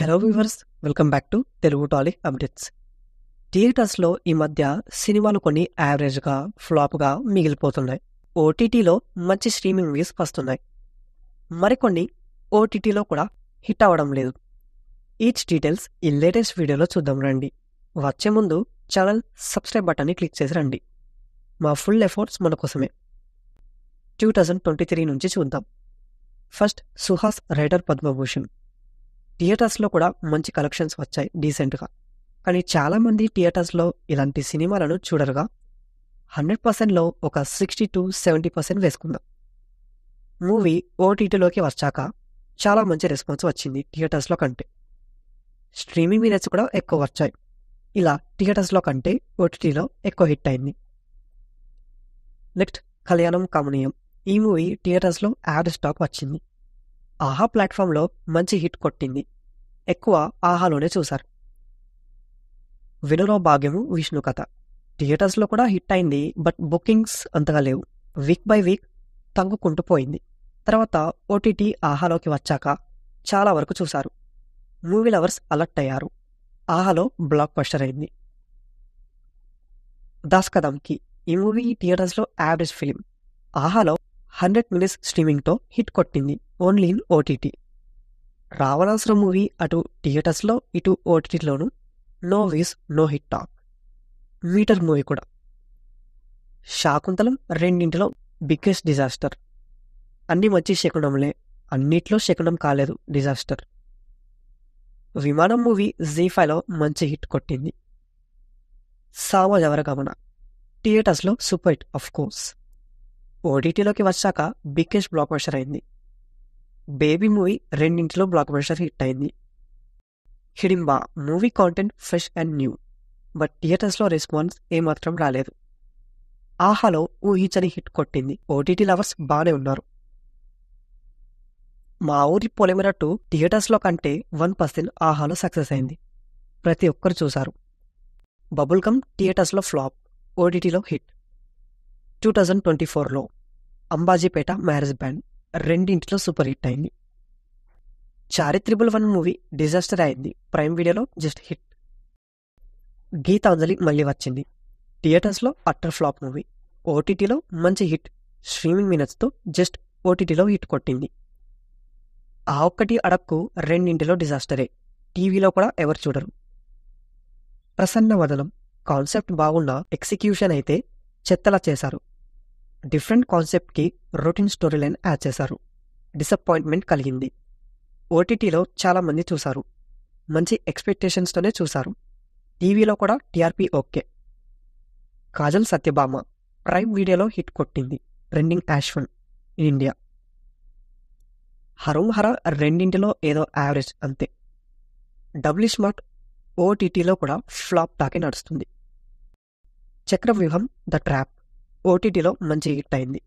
hello viewers welcome back to Telugu Tolly updates థియేటర్స్లో ఈ మధ్య సినిమాలు కొన్ని యావరేజ్గా ఫ్లాప్గా మిగిలిపోతున్నాయి ఓటీటీలో మంచి స్ట్రీమింగ్ వ్యూస్ వస్తున్నాయి మరికొన్ని ఓటీటీలో కూడా హిట్ అవ్వడం లేదు ఈచ్ డీటెయిల్స్ ఈ లేటెస్ట్ వీడియోలో చూద్దాం రండి వచ్చే ముందు ఛానల్ సబ్స్క్రైబ్ బటన్ని క్లిక్ చేసి రండి మా ఫుల్ ఎఫర్ట్స్ మన కోసమే టూ థౌజండ్ ట్వంటీ త్రీ నుంచి చూద్దాం ఫస్ట్ సుహాస్ రైటర్ పద్మభూషణ్ థియేటర్స్లో కూడా మంచి కలెక్షన్స్ వచ్చాయి డీసెంట్గా కానీ చాలామంది థియేటర్స్లో ఇలాంటి సినిమాలను చూడరుగా హండ్రెడ్ పర్సెంట్లో ఒక సిక్స్టీ టు సెవెంటీ పర్సెంట్ వేసుకుందాం మూవీ ఓటీటీలోకి వచ్చాక చాలా మంచి రెస్పాన్స్ వచ్చింది థియేటర్స్లో కంటే స్ట్రీమింగ్ మీడియాస్ కూడా ఎక్కువ వచ్చాయి ఇలా థియేటర్స్లో కంటే ఓటీటీలో ఎక్కువ హిట్ అయింది నెక్స్ట్ కళ్యాణం కమనీయం ఈ మూవీ థియేటర్స్లో యాడ్ స్టాక్ వచ్చింది ఆహా ప్లాట్ఫామ్లో మంచి హిట్ కొట్టింది ఎక్కువ ఆహాలోనే చూశారు వినరో భాగ్యము విష్ణు కథ థియేటర్స్లో కూడా హిట్ అయింది బట్ బుకింగ్స్ అంతగా లేవు వీక్ బై వీక్ తగ్గుకుంటూ పోయింది తర్వాత ఓటీటీ ఆహాలోకి వచ్చాక చాలా వరకు చూశారు మూవీ లవర్స్ అలర్ట్ అయ్యారు ఆహాలో బ్లాక్ బస్టర్ అయింది దాస్ కదంకి ఈ మూవీ థియేటర్స్లో యావరేజ్ ఫిలిం ఆహాలో హండ్రెడ్ మినిట్స్ స్ట్రీమింగ్తో హిట్ కొట్టింది only in OTT Ravanasura movie అటు థియేటర్స్లో ఇటు ఓటీటీలోనూ no views no hit talk Meter movie కూడా శాకుంతలం రెండింటిలో బిగ్గెస్ట్ డిజాస్టర్ అన్నీ మంచి శకునంలే అన్నిట్లో శకునం కాలేదు డిజాస్టర్ విమానం మూవీ జీ ఫైవ్లో మంచి హిట్ కొట్టింది సామాజవర గమన థియేటర్స్లో సూపర్ హిట్ ఆఫ్ కోర్స్ ఓటీటీలోకి వచ్చాక బిగ్గెస్ట్ బ్లాక్ బస్టర్ అయింది బేబీ మూవీ రెండింటిలో బ్లాక్ బస్టర్ హిట్ అయింది Hidimba movie content fresh and new but థియేటర్స్లో రెస్పాన్స్ ఏమాత్రం రాలేదు ఆహాలో ఊహించని హిట్ కొట్టింది ఓటీటీ లవర్స్ బాగానే ఉన్నారు మా ఊరి పొలిమిరట్టు థియేటర్స్లో కంటే వన్ పర్సెంట్ ఆహాలో సక్సెస్ అయింది ప్రతి ఒక్కరు చూశారు బబుల్ కమ్ థియేటర్స్లో ఫ్లాప్ ఓటీటీలో హిట్ టూ థౌజండ్ ట్వంటీ ఫోర్లో అంబాజీపేట మ్యారేజ్ బ్యాండ్ రెండింటిలో సూపర్ హిట్ అయింది Chaari triple triple one movie disaster అయింది ప్రైమ్ వీడియోలో జస్ట్ హిట్ గీతాంజలి మళ్ళీ వచ్చింది థియేటర్స్లో అట్టర్ ఫ్లాప్ మూవీ ఓటీటీలో మంచి హిట్ స్ట్రీమింగ్ మినట్స్తో జస్ట్ ఓటీటీలో హిట్ కొట్టింది ఆ ఒక్కటి అడక్కు రెండింటిలో డిజాస్టరే టీవీలో కూడా ఎవరు చూడరు ప్రసన్న వదనం కాన్సెప్ట్ బాగున్నా ఎగ్జిక్యూషన్ అయితే చెత్తలా చేశారు డిఫరెంట్ కాన్సెప్ట్కి రొటీన్ స్టోరీ లైన్ యాడ్ చేశారు డిసప్పాయింట్మెంట్ కలిగింది ఓటీటీలో చాలామంది చూశారు మంచి ఎక్స్పెక్టేషన్స్తోనే చూశారు టీవీలో కూడా TRP okay Kajal Satyabhama prime వీడియోలో హిట్ కొట్టింది trending hash one in India Harom Hara రెండింటిలో ఏదో యావరేజ్ అంతే డబ్ల్యూ స్మార్ట్ ఓటీటీలో కూడా ఫ్లాప్ టాకే నడుస్తుంది చక్రవ్యూహం ద ట్రాప్ ఓటీటీలో మంచి హిట్ అయింది